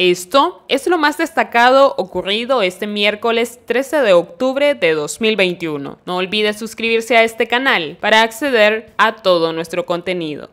Esto es lo más destacado ocurrido este miércoles 13 de octubre de 2021. No olvides suscribirse a este canal para acceder a todo nuestro contenido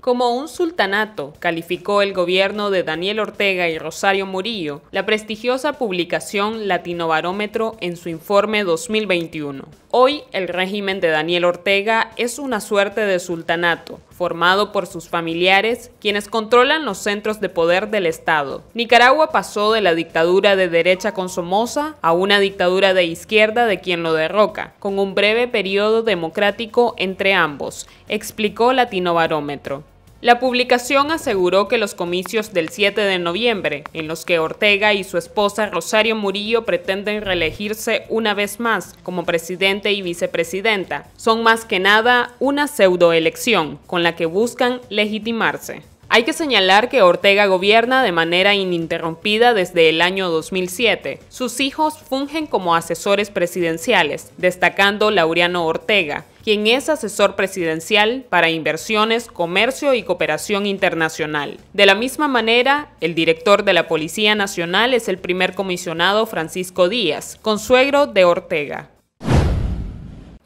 como un sultanato, calificó el gobierno de Daniel Ortega y Rosario Murillo la prestigiosa publicación Latino Barómetro en su informe 2021. Hoy el régimen de Daniel Ortega es una suerte de sultanato, formado por sus familiares, quienes controlan los centros de poder del Estado. Nicaragua pasó de la dictadura de derecha con Somoza a una dictadura de izquierda de quien lo derroca, con un breve periodo democrático entre ambos, explicó Latino Barómetro. La publicación aseguró que los comicios del 7 de noviembre, en los que Ortega y su esposa Rosario Murillo pretenden reelegirse una vez más como presidente y vicepresidenta, son más que nada una pseudoelección con la que buscan legitimarse. Hay que señalar que Ortega gobierna de manera ininterrumpida desde el año 2007. Sus hijos fungen como asesores presidenciales, destacando Laureano Ortega, quien es asesor presidencial para inversiones, comercio y cooperación internacional. De la misma manera, el director de la Policía Nacional es el primer comisionado Francisco Díaz, consuegro de Ortega.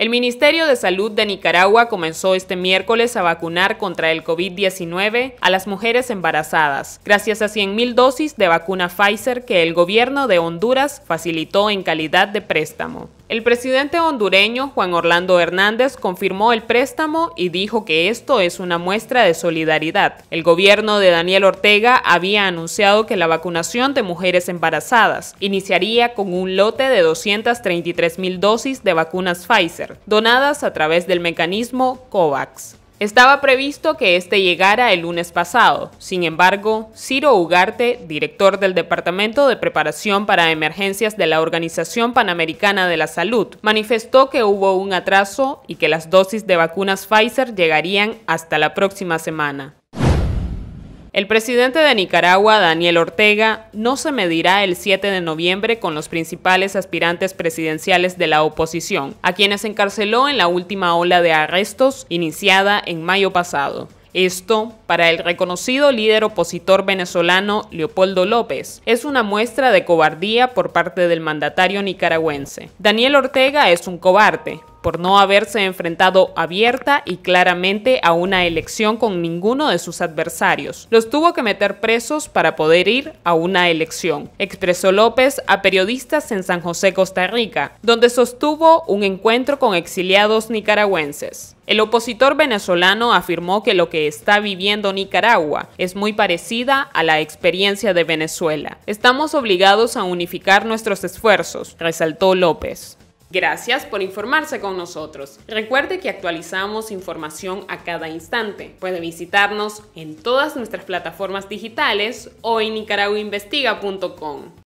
El Ministerio de Salud de Nicaragua comenzó este miércoles a vacunar contra el COVID-19 a las mujeres embarazadas, gracias a 100.000 dosis de vacuna Pfizer que el gobierno de Honduras facilitó en calidad de préstamo. El presidente hondureño Juan Orlando Hernández confirmó el préstamo y dijo que esto es una muestra de solidaridad. El gobierno de Daniel Ortega había anunciado que la vacunación de mujeres embarazadas iniciaría con un lote de 233 mil dosis de vacunas Pfizer, donadas a través del mecanismo COVAX. Estaba previsto que este llegara el lunes pasado. Sin embargo, Ciro Ugarte, director del Departamento de Preparación para Emergencias de la Organización Panamericana de la Salud, manifestó que hubo un atraso y que las dosis de vacunas Pfizer llegarían hasta la próxima semana. El presidente de Nicaragua, Daniel Ortega, no se medirá el 7 de noviembre con los principales aspirantes presidenciales de la oposición, a quienes encarceló en la última ola de arrestos iniciada en mayo pasado. Esto, para el reconocido líder opositor venezolano Leopoldo López, es una muestra de cobardía por parte del mandatario nicaragüense. Daniel Ortega es un cobarde, por no haberse enfrentado abierta y claramente a una elección con ninguno de sus adversarios. Los tuvo que meter presos para poder ir a una elección, expresó López a periodistas en San José, Costa Rica, donde sostuvo un encuentro con exiliados nicaragüenses. El opositor venezolano afirmó que lo que está viviendo Nicaragua es muy parecida a la experiencia de Venezuela. Estamos obligados a unificar nuestros esfuerzos, resaltó López. Gracias por informarse con nosotros. Recuerde que actualizamos información a cada instante. Puede visitarnos en todas nuestras plataformas digitales o en nicaraguainvestiga.com.